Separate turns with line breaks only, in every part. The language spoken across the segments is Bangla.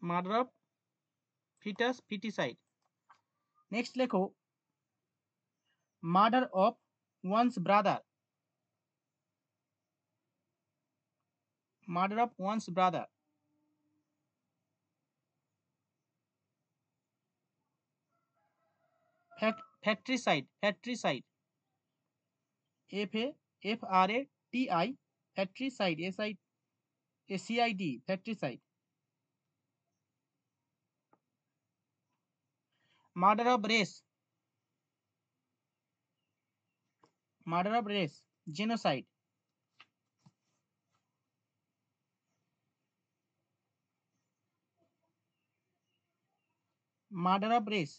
mother of fetus feticide next लिखो murder of one's brother murder of one's brother fratricide fratricide F A F R A T I fratricide S I C I D fratricide murder of race murder of race genocide murder of race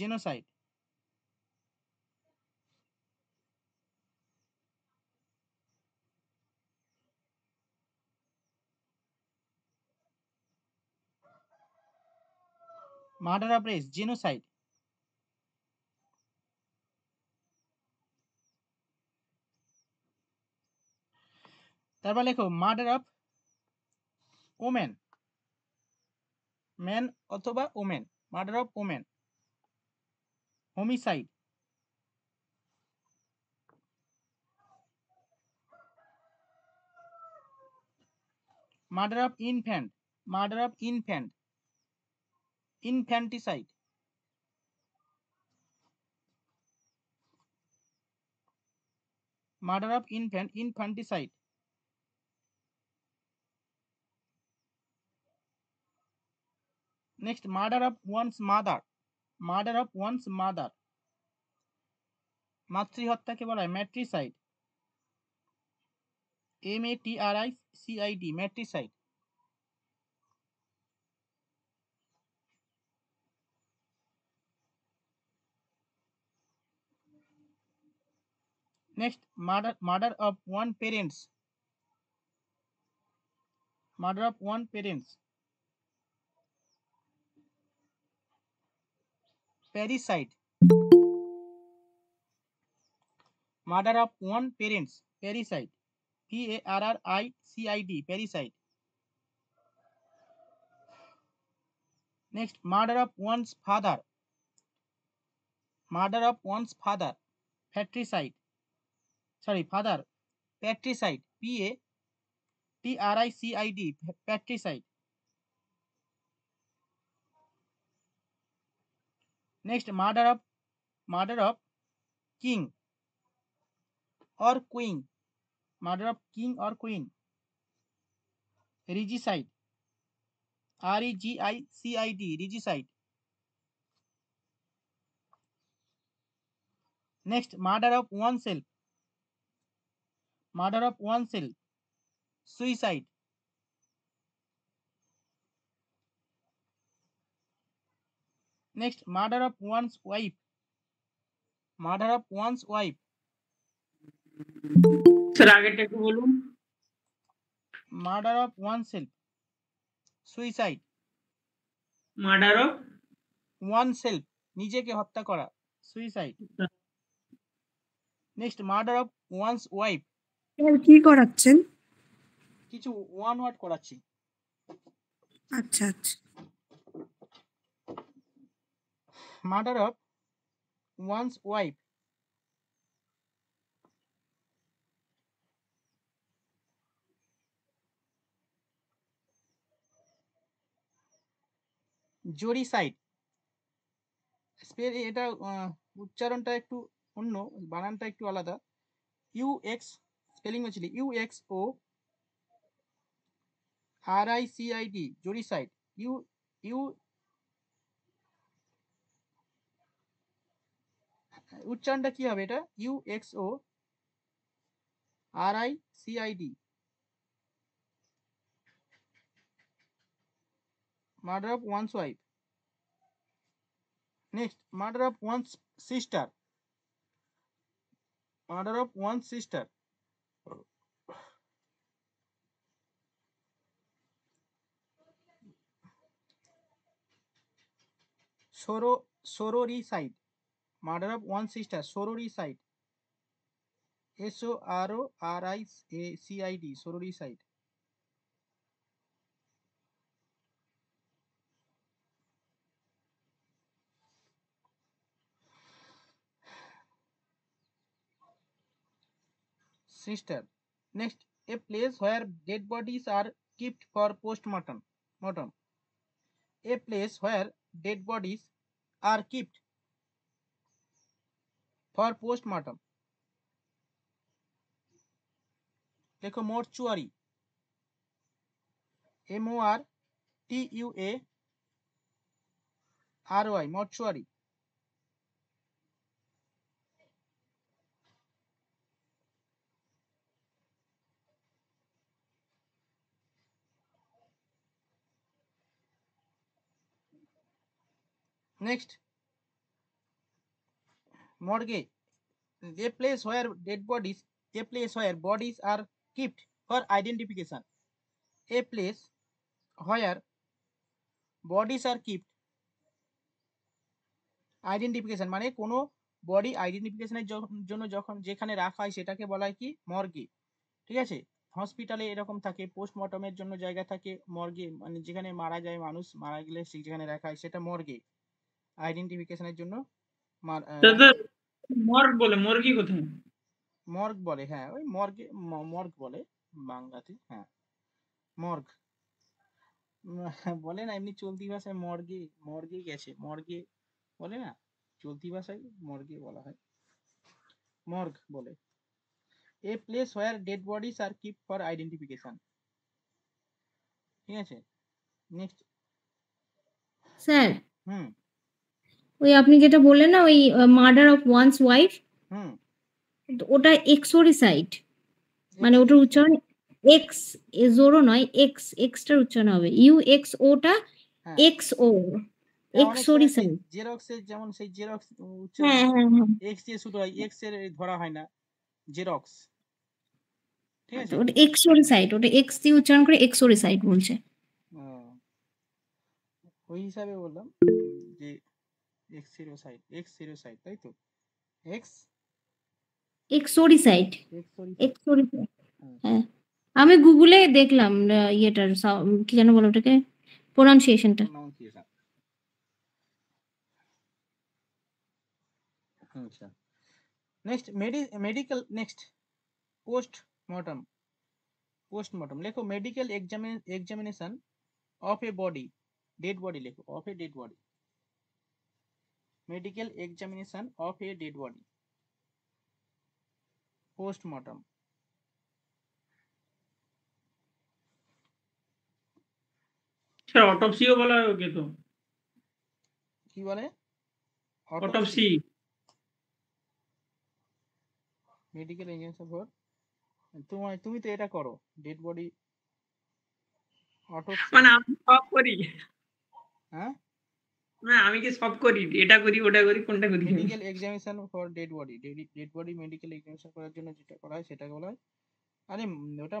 genocide murder of race genocide তারপর মানে লেখো মার্ডার অফ ওমেন ম্যান অথবা women murder of women homicide murder of infant murder of infant infanticide murder of infant infanticide next murder of one's mother murder of one's mother matri মাতৃহত্যাকে ke হয় matricide m a t r i c i d matricide next murder murder of one parents murder of one parents parasite murder of one parents parasite p a r r i c i d parasite next murder of one's father murder of one's father patricide sorry father patricide p a t r i c i d patricide next murder of murder of king और क्वीन मर्डर ऑफ किंग और queen regicide R E G I C I D regicide next murder of oneself murder of oneself suicide next murder of one's wife murder of one's wife sir আগেরটা একটু বলুন murder of oneself suicide murder of oneself নিজেকে হত্যা করা suicide next murder of one's wife
sir কি করাচ্ছেন
কিছু ওয়ান ওয়ার্ড করাচ্ছি আচ্ছা আচ্ছা murder of one's wife uxoricide spell এটা উচ্চারণটা একটু অন্য বানানটা একটু আলাদা ইউ এক্স স্পেলিং হয়েছিল U X O R I C I D uxoricide U U उच्चारण किसओ R I C I D murder of one wife next murder of one sister murder of one sister सोरो sororicide murder of one sister sororicide s o r o r i a c i d sororicide sister next a place where dead bodies are kept for post mortem mortem a place where dead bodies are kept for postmortem देखो mortuary M O R T U A R Y mortuary next morgue a place where dead bodies a place where bodies are kept for identification a place where bodies are kept identification মানে কোনো বডি আইডেন্টিফিকেশনের জন্য যখন যেখানে রাখা হয় সেটাকে বলা হয় কি মর্গে ঠিক আছে হসপিটালে এরকম থাকে পোস্টমর্টমের জন্য জায়গা থাকে মর্গে মানে যেখানে মারা যায় মানুষ মারা গেলে যেখানে রাখা হয় সেটা মর্গে আইডেন্টিফিকেশনের জন্য দাদা মর্গ বলে মর্গি কোথায় মর্গ বলে হ্যাঁ ওই মর্গে মর্গ বলে বাংলাতে হ্যাঁ মর্গ বলে না এমনি চলতি ভাষায় মর্গে মর্গে গেছে মর্গে বলে না চলতি ভাষায় মর্গে বলা হয় মর্গ বলে a place where dead bodies are keep for identification ঠিক আছে নেক্সট
স্যার হুম ওই আপনি যেটা বললেন না ওই মার্ডার অফ ওয়ান্স ওয়াইফ ওটা এক্সোরিসাইড মানে ওটার উচ্চারণ এক্স জোরো নয় এক্স এক্সটার উচ্চারণ হবে ইউ এক্স ওটা এক্স ও যেমন
উচ্চারণ হ্যাঁ, হ্যাঁ, হ্যাঁ। ধরা হয় না জেরক্স ঠিক আছে
ওটা ওটা এক্স উচ্চারণ করে বলছে
ওই হিসাবে বললাম যে uxoricide uxoricide তাই তো এক্স
এক্সোরিসাইড এক্সোরিসাইড হ্যাঁ আমি গুগলে দেখলাম ইয়েটার কি যেন বলো ওটাকে প্রোনাউন্সিয়েশনটা
আচ্ছা next medical next postmortem postmortem লেখো medical examination of a body dead body লেখো of a dead body medical examination of a dead body postmortem sir অটোপসিও বলা হয় ওকে তো কি বলে অটোপসি মেডিকেল এজেন্সি ফর তোমার তুমি তো এটা করো ডেড বডি অটোপসি মানে আমি সব করি হ্যাঁ না আমি কি সব করি এটা করি ওটা করি কোনটা করি medical examination for dead body dead body medical examination করার জন্য যেটা করা হয় সেটা বলা হয় আরে ওটা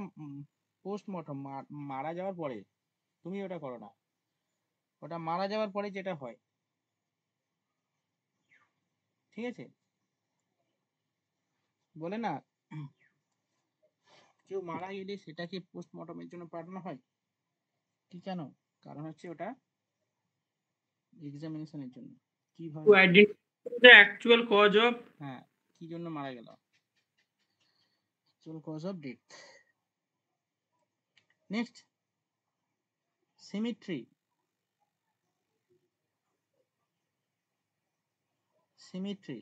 পোস্টমর্টম মারা যাওয়ার পরে তুমি ওটা করো না ওটা মারা যাওয়ার পরে যেটা হয় ঠিক আছে বলে না কেউ মারা গেলে সেটাকে পোস্টমর্টমের জন্য পাঠানো হয় কি কেন কারণ হচ্ছে ওটা এক্সামিনেশনের জন্য কিভাবে to identify the actual cause of হ্যাঁ কি জন্য মারা গেল actual cause of death next cemetery cemetery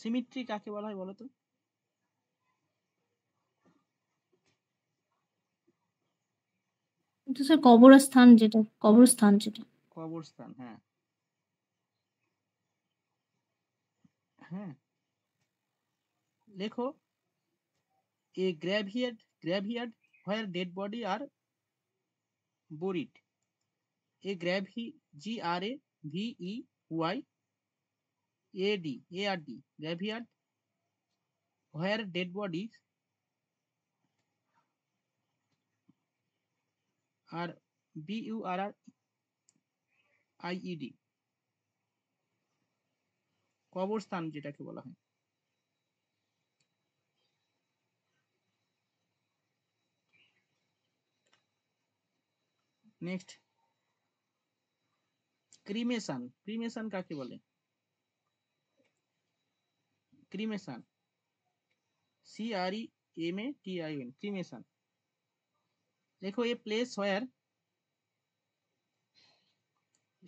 cemetery কাকে বলা হয় বলো তো
এটা স্যার কবরস্থান যেটা কবরস্থান যেটা
কবরস্থান হ্যাঁ হ্যাঁ লেখো এ গ্র্যাভিয়ার্ড গ্র্যাভিয়ার্ড হোয়ার dead body R বোরিড A গ্র্যাভি G R A V E Y A D A R D গ্র্যাভিয়ার্ড where dead bodies are B U R R IED e কবরস্থান যেটাকে বলা হয় নেক্সট ক্রিমেশন ক্রিমেশন কাকে বলে cremation C R E M A T I N cremation দেখো এ প্লেস ওয়ার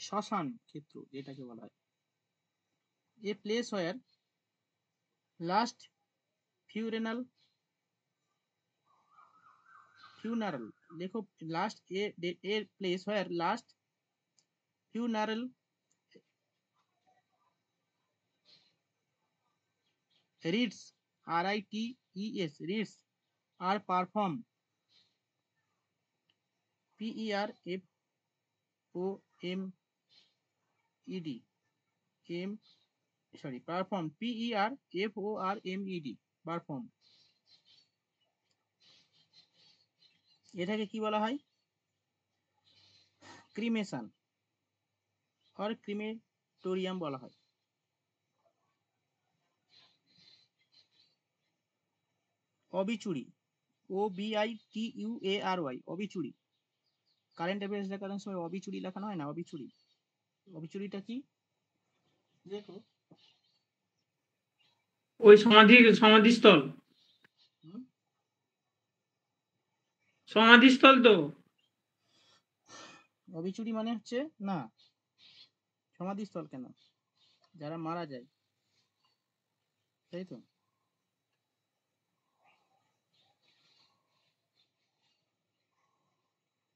শ্মশান ক্ষেত্র যেটাকে বলা হয় a place where last funeral funeral देखो last a a place where last funeral rites r i t e s rites are performed P E R F O M E D M sorry perform P E R F O R M E D perform এটাকে কি বলা হয় ক্রিমেশন অর ক্রিমেটোরিয়াম বলা হয় obituary O B I T U A R Y obituary current affairs লেখার সময় অবিচুরি লেখানো হয় না অবিচুরি অবিচুরিটা কি দেখো ওই সমাধি সমাধিস্থল সমাধিস্থল তো অবিচুরি মানে হচ্ছে না সমাধিস্থল কেন যারা মারা যায় তাই তো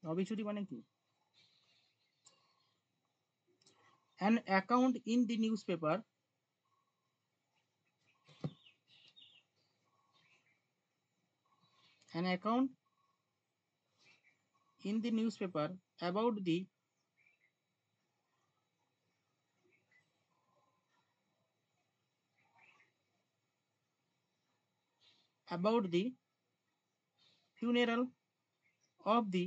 নবিচুরি মানে কি an account in the news an account in the newspaper about the about the funeral of the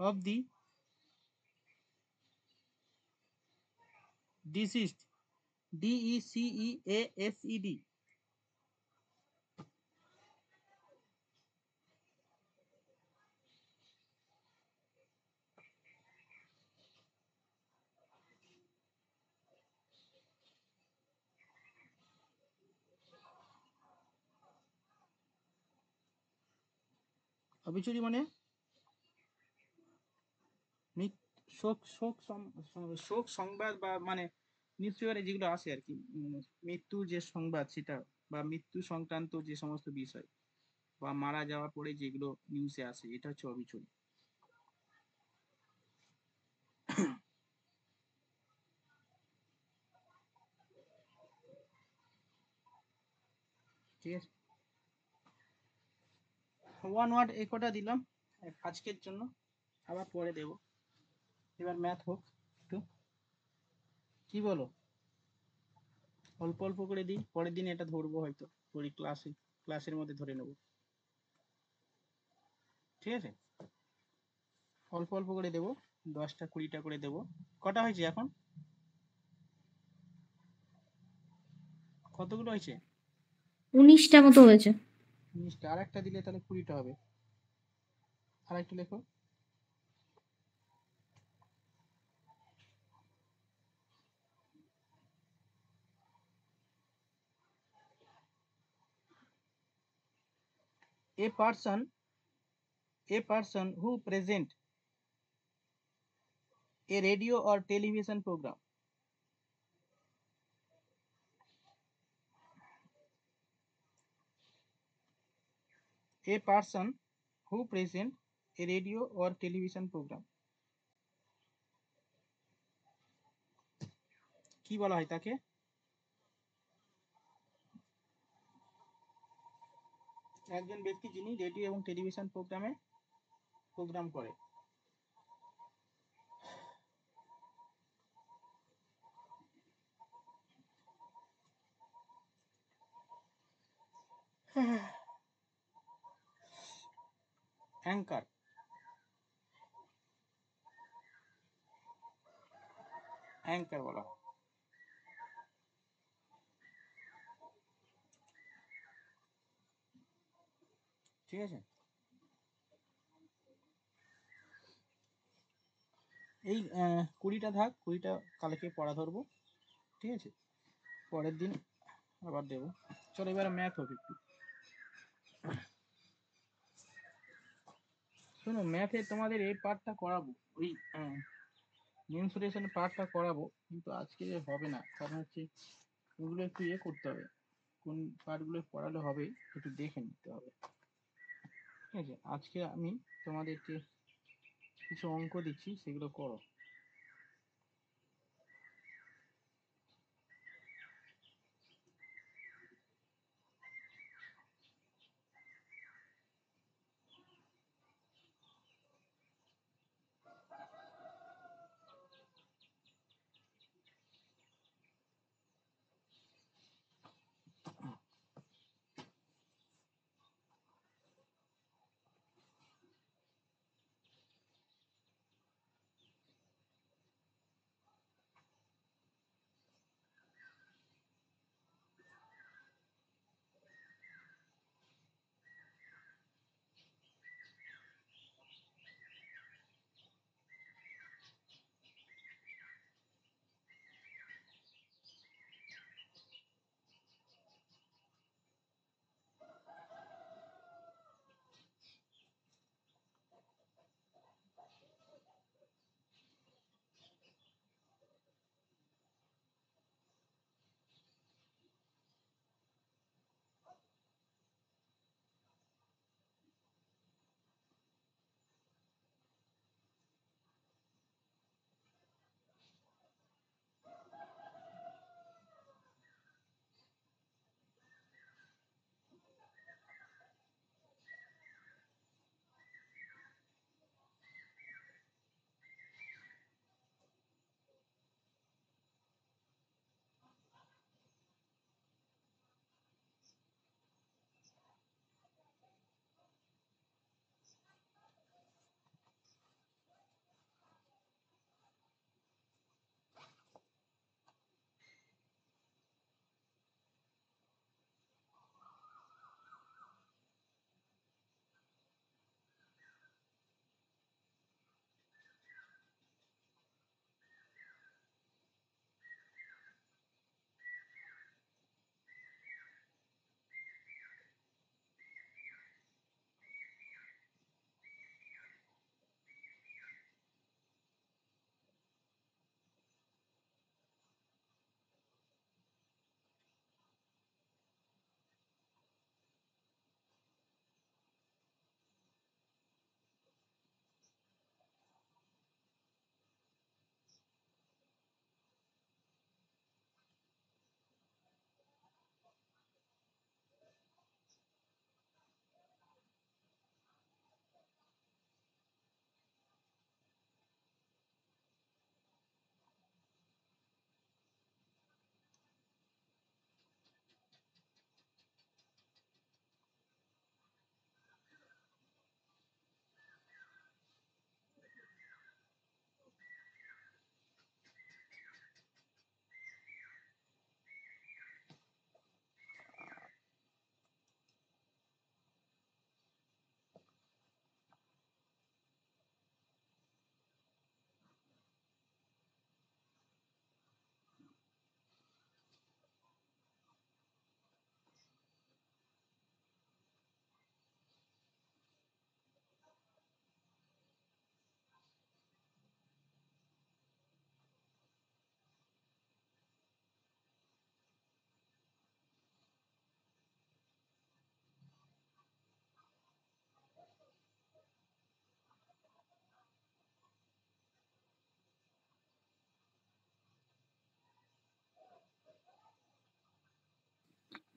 of the deceased d e c e a s e d अभिचुरी মানে শোক শোক শোক সংবাদ বা মানে পেপারে যেগুলো আছে আর কি মানে মৃত্যু যে সংবাদ সেটা বা মৃত্যু সংক্রান্ত যে সমস্ত বিষয় বা মারা যাওয়ার পরে যেগুলো নিউজে আসে এটা হচ্ছে অবিচল ঠিক আছে ওয়ান ওয়ার্ড একটা দিলাম আজকের জন্য আবার পরে দেবো এবার ম্যাথ হোক একটু কি বলো অল্প অল্প করে দিই পরের দিন এটা ধরবো হয়তো পরি ক্লাসে ক্লাসের মধ্যে ধরে নেব ঠিক আছে অল্প অল্প করে দেব দশটা কুড়িটা করে দেব কটা হয়েছে এখন কতগুলো হয়েছে
উনিশটা মতো হয়েছে
উনিশটা আর একটা দিলে তাহলে কুড়িটা হবে আর একটু লেখো a person a person who present a radio or television program a person who present a radio or television program কি বলা হয় তাকে একজন ব্যক্তি যিনি রেডিও এবং টেলিভিশন প্রোগ্রামে প্রোগ্রাম করে অ্যাঙ্কার অ্যাঙ্কার বলা হয় ঠিক আছে এই কুড়িটা থাক কুড়িটা কালকে পড়া ধরবো ঠিক আছে পরের দিন আবার দেবো চলো এবার ম্যাথ হবে একটু শোনো ম্যাথে তোমাদের এই পার্টটা করাবো ওই মেনসুরেশন পার্টটা করাবো কিন্তু আজকে হবে না কারণ হচ্ছে ওগুলো একটু ইয়ে করতে হবে কোন পার্টগুলো পড়ালে হবে একটু দেখে নিতে হবে ঠিক আছে আজকে আমি তোমাদেরকে কিছু অঙ্ক দিচ্ছি সেগুলো করো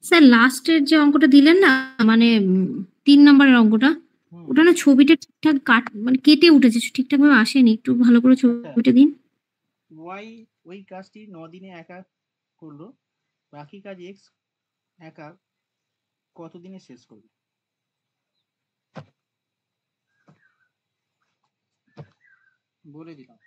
স্যার লাস্টের যে অঙ্কটা দিলেন না মানে তিন নম্বরের অঙ্কটা ওটা না ছবিটা ঠিকঠাক কাট মানে কেটে উঠেছে ঠিকঠাক ভাবে আসেনি একটু ভালো করে হ্যাঁ। ছবিটা দিন
ওয়াই ওই কাজটি ন দিনে একা করলো বাকি কাজ এক্স একা কতদিনে শেষ করবে বলে দিলাম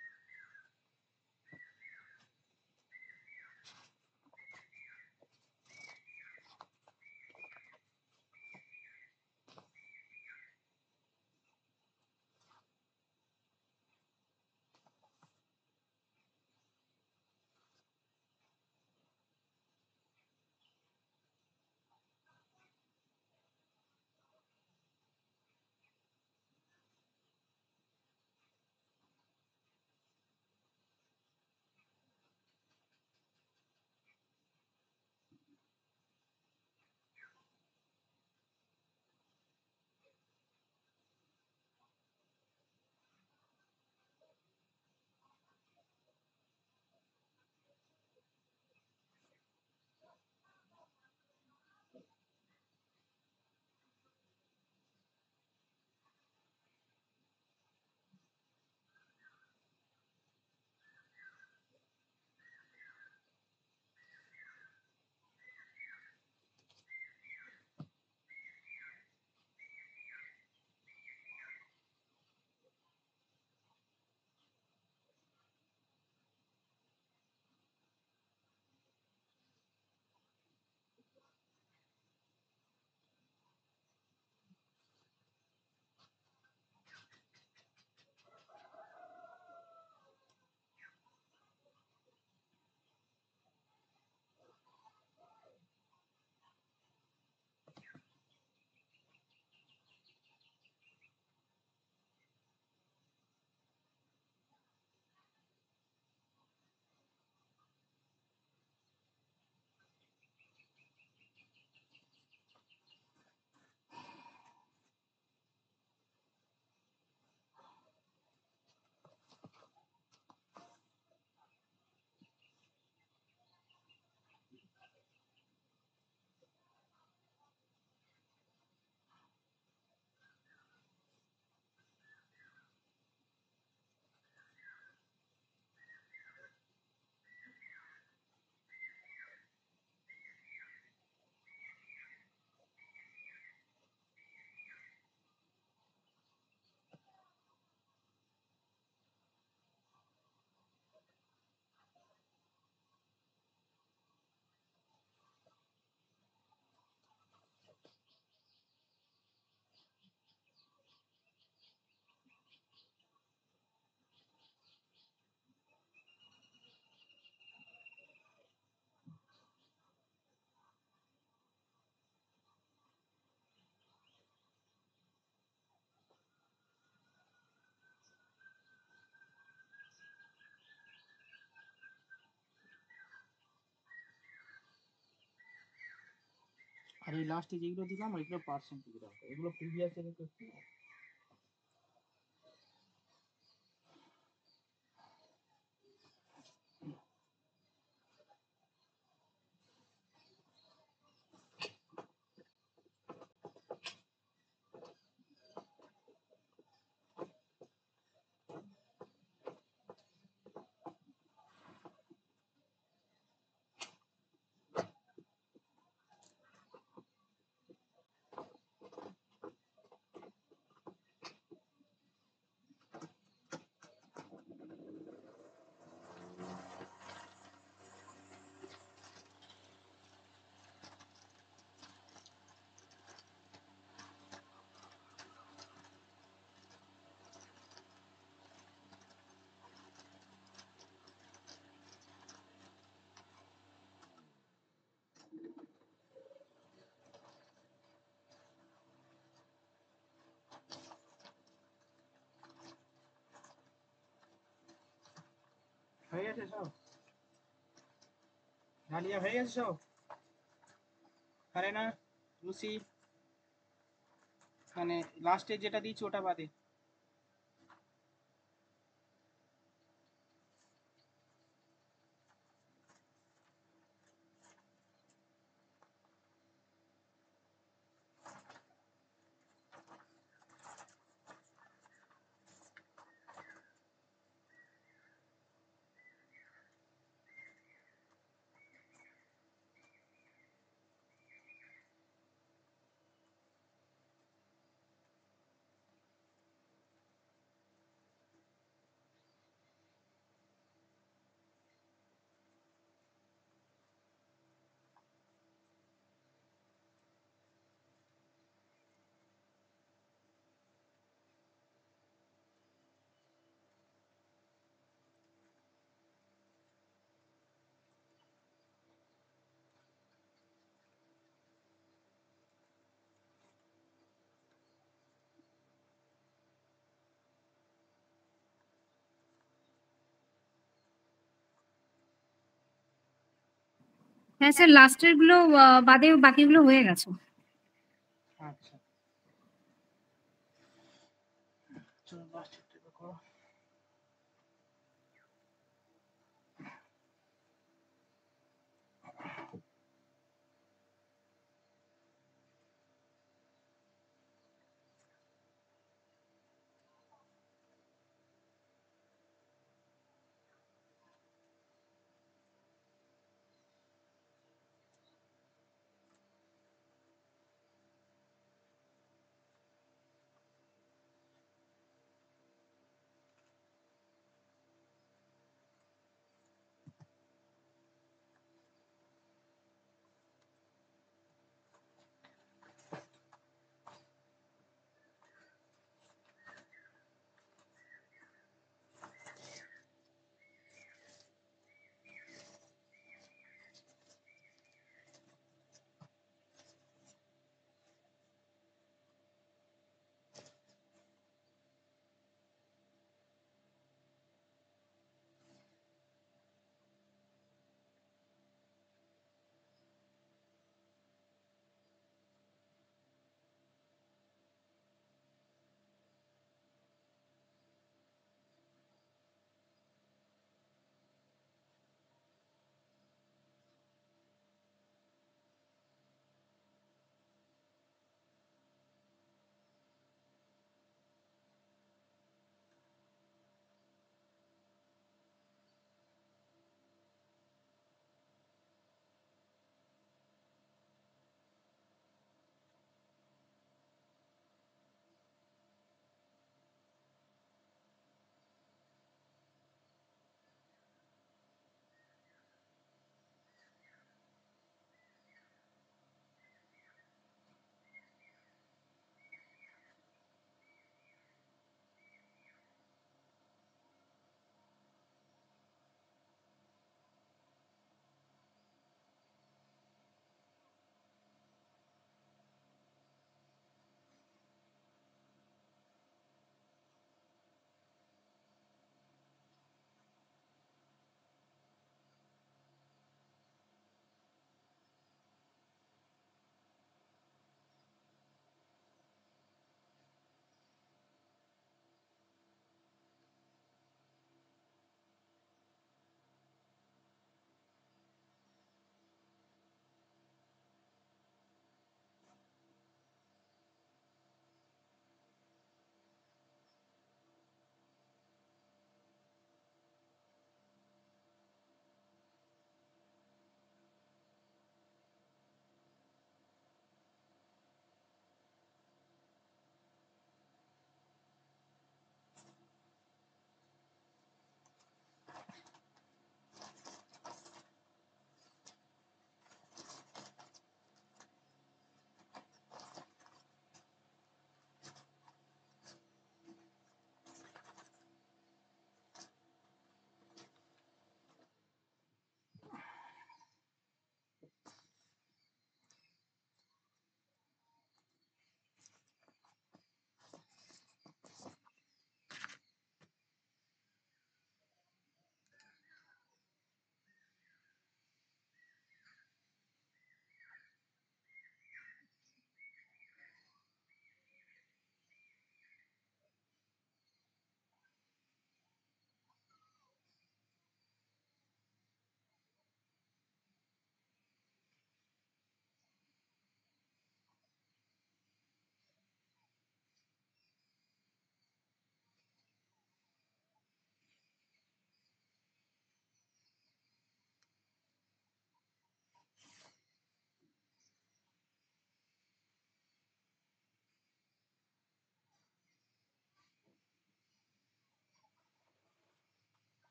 আর এই লাস্টে যেগুলো দিলাম এগুলো পার্সেন্টেজ রাখো এগুলো প্রিভিয়াস ইয়ারের কোশ্চেন গেছে সব ডালিয়া হয়ে গেছে সব আরে না লুচি মানে লাস্টে যেটা দিয়েছি ওটা বাদে
হ্যাঁ স্যার লাস্টের গুলো বাদে বাকিগুলো হয়ে গেছে
আচ্ছা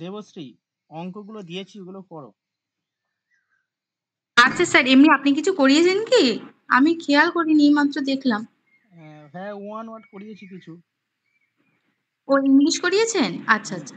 দেবশ্রী অঙ্কগুলো দিয়েছি ওগুলো পড়ো
আচ্ছা স্যার এমনি আপনি কিছু করিয়েছেন কি আমি খেয়াল করিনি মাত্র দেখলাম
হ্যাঁ ওয়ান হ্যাঁ, ওয়ার্ড করিয়েছি কিছু
ও ইংলিশ করিয়েছেন আচ্ছা আচ্ছা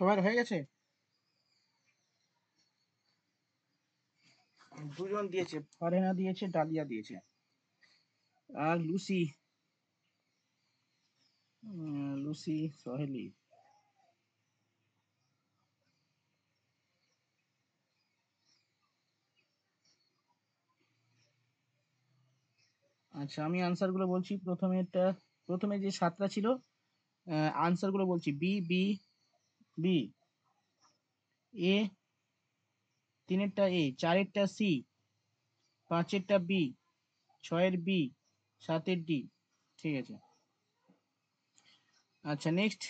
সবার হয়ে গেছে দুজন দিয়েছে ফারেনা দিয়েছে ডালিয়া দিয়েছে আর লুসি লুসি সহেলি আচ্ছা আমি আনসারগুলো বলছি প্রথমে একটা প্রথমে যে সাতটা ছিল আনসারগুলো বলছি বি বি বি এ তিনেরটা এ চারেরটা সি পাঁচেরটা বি ছয়ের বি সাতের ডি ঠিক আছে আচ্ছা নেক্সট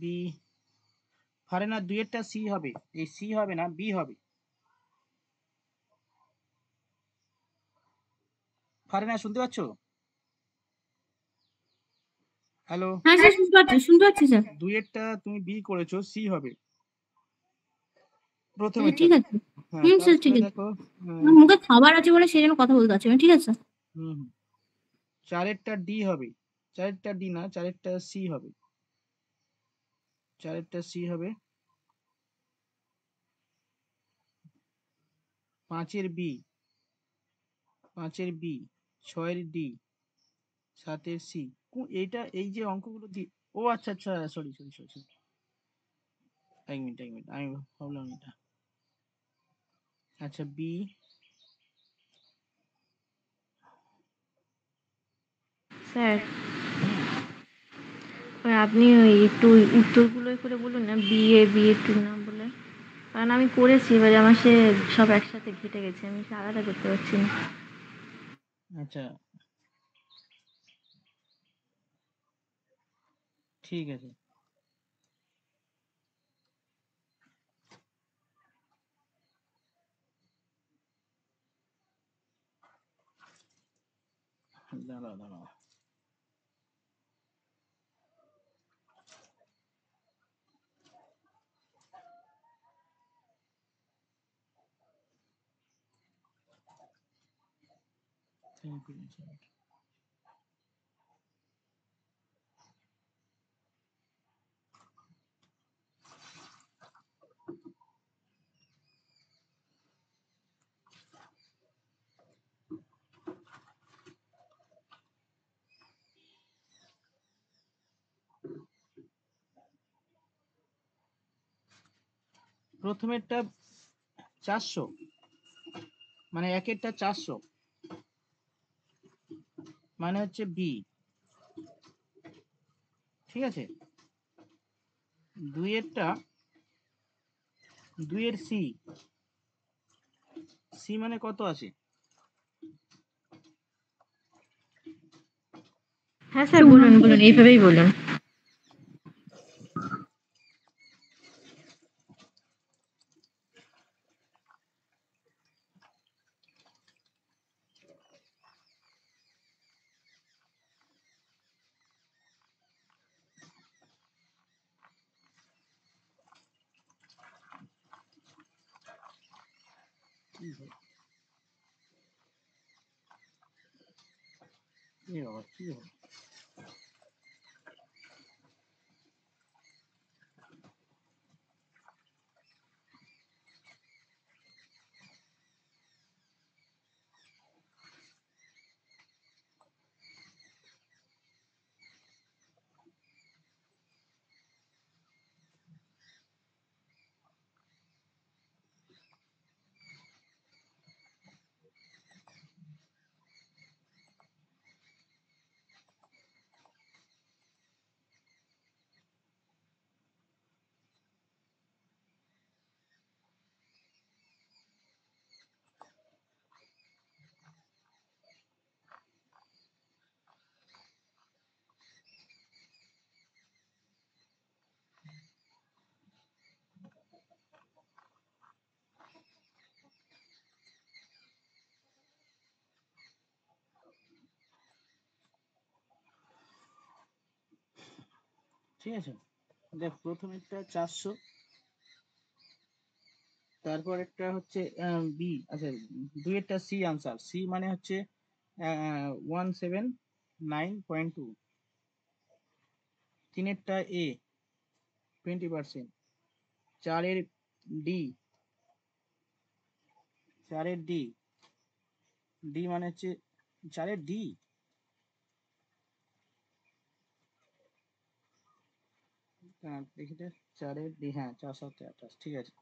বি হারে না দুয়েরটা সি হবে এই সি হবে না বি হবে হারে না শুনতে পাচ্ছ
হ্যালো হ্যাঁ স্যার শুনতে পাচ্ছি
শুনতে পাচ্ছি স্যার দুই দুইয়েরটা তুমি বি করেছো সি হবে হ্যাঁ, প্রথমে ঠিক আছে হ্যাঁ, হুম স্যার ঠিক আছে হ্যাঁ।
মুখে খাবার আছে বলে সেই জন্য কথা বলতে পারছি ঠিক আছে স্যার
হুম চারেরটা ডি হবে চারেরটা ডি না চারেরটা সি হবে চারেরটা সি হবে পাঁচের বি পাঁচের বি ছয়ের ডি সাতের সি এইটা এই যে অঙ্কগুলো দিয়ে ও আচ্ছা আচ্ছা সরি সরি সরি সরি এক মিনিট এক মিনিট আমি ভাবলাম এটা আচ্ছা বি স্যার আপনি
ওই একটু উত্তরগুলো করে বলুন না বিএ বিএ টু না বলে কারণ আমি করেছি এবার আমার সে সব একসাথে ঘেটে গেছে আমি সে আলাদা করতে পারছি না
আচ্ছা ठीक है सर
दादा दादा Thank you.
প্রথমেরটা চারশো মানে একেরটা চারশো মানে হচ্ছে বি ঠিক আছে দুইয়েরটা দুইয়ের সি সি মানে কত আছে
হ্যাঁ স্যার বলুন বলুন এইভাবেই বলুন
here.
ঠিক আছে দেখ একটা চারশো তারপর একটা হচ্ছে বি আচ্ছা দুই একটা সি আনসার সি মানে হচ্ছে one seven nine point two তিনেরটা এ টোয়েন্টি পার্সেন্ট চারের ডি চারের ডি ডি মানে হচ্ছে চারের ডি দেখি তো চারে ডি হ্যাঁ চার সাথে আঠাশ ঠিক আছে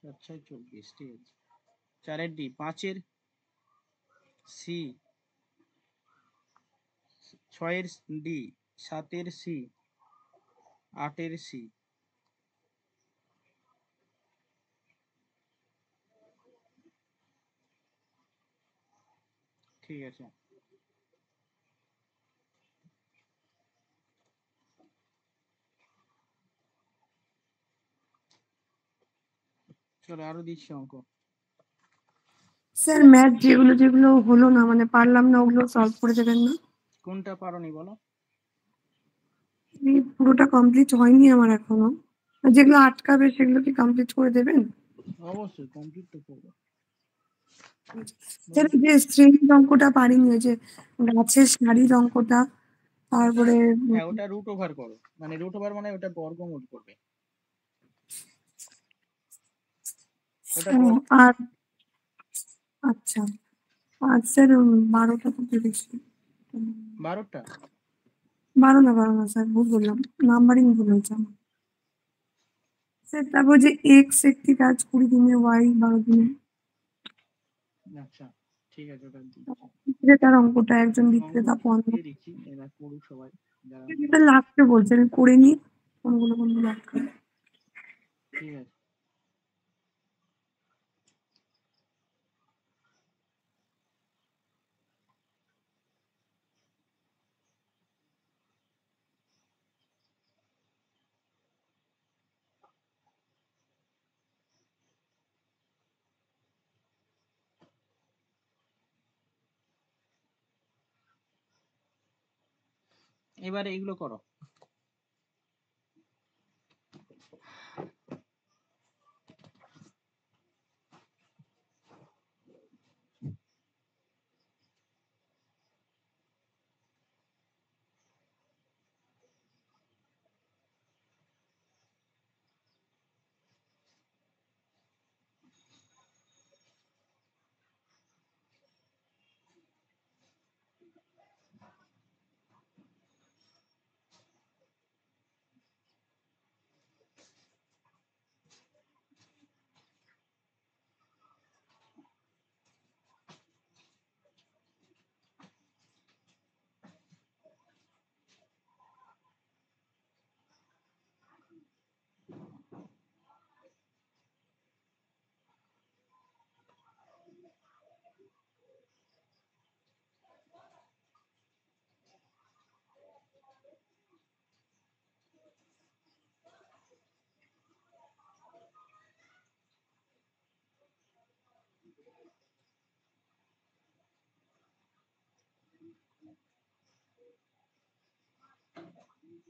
চার ছয় চব্বিশ ঠিক আছে চারের ডি পাঁচের সি ছয়ের ডি সাতের সি আটের সি ঠিক আছে চলো আরো দিচ্ছি অঙ্ক
স্যার ম্যাথ যেগুলো যেগুলো হলো না মানে পারলাম না ওগুলো সলভ করে দেবেন না
কোনটা পারোনি বলো
পুরোটা কমপ্লিট হয়নি আমার এখনো যেগুলো আটকাবে সেগুলো কি কমপ্লিট করে দেবেন
অবশ্যই কমপ্লিট তো করবো
যে শ্রেণীর অঙ্কটা পারিনি ওই যে গাছের শাড়ির অঙ্কটা তারপরে হ্যাঁ, ওটা
রুট ওভার করো মানে রুট ওভার মানে ওটা বর্গমূল করবে
আর আচ্ছা আর স্যার বারোটা তো বেশি বারোটা বারো না বারো না স্যার ভুল বললাম নাম্বারিং ভুল হয়েছে আমার স্যার তারপর যে এক্স একটি কাজ কুড়ি দিনে ওয়াই বারো দিনে
আচ্ছা ঠিক আছে ওটা
বিক্রেতার অঙ্কটা একজন বিক্রেতা পণ্য সবাই লাগবে বলছে আমি করে নিই কোনগুলো কোনগুলো লাগবে
ঠিক আছে
এবারে এগুলো করো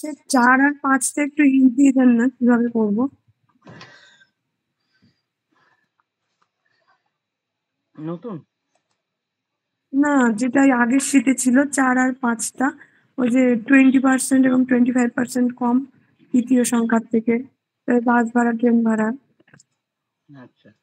সে চার আর পাঁচটা একটু হিট দিয়ে দেন না কিভাবে করবো নতুন না যেটাই আগের শীতে ছিল চার আর পাঁচটা ওই যে টোয়েন্টি পার্সেন্ট এবং টোয়েন্টি ফাইভ পার্সেন্ট কম তৃতীয় সংখ্যার থেকে বাস ভাড়া ট্রেন ভাড়া
আচ্ছা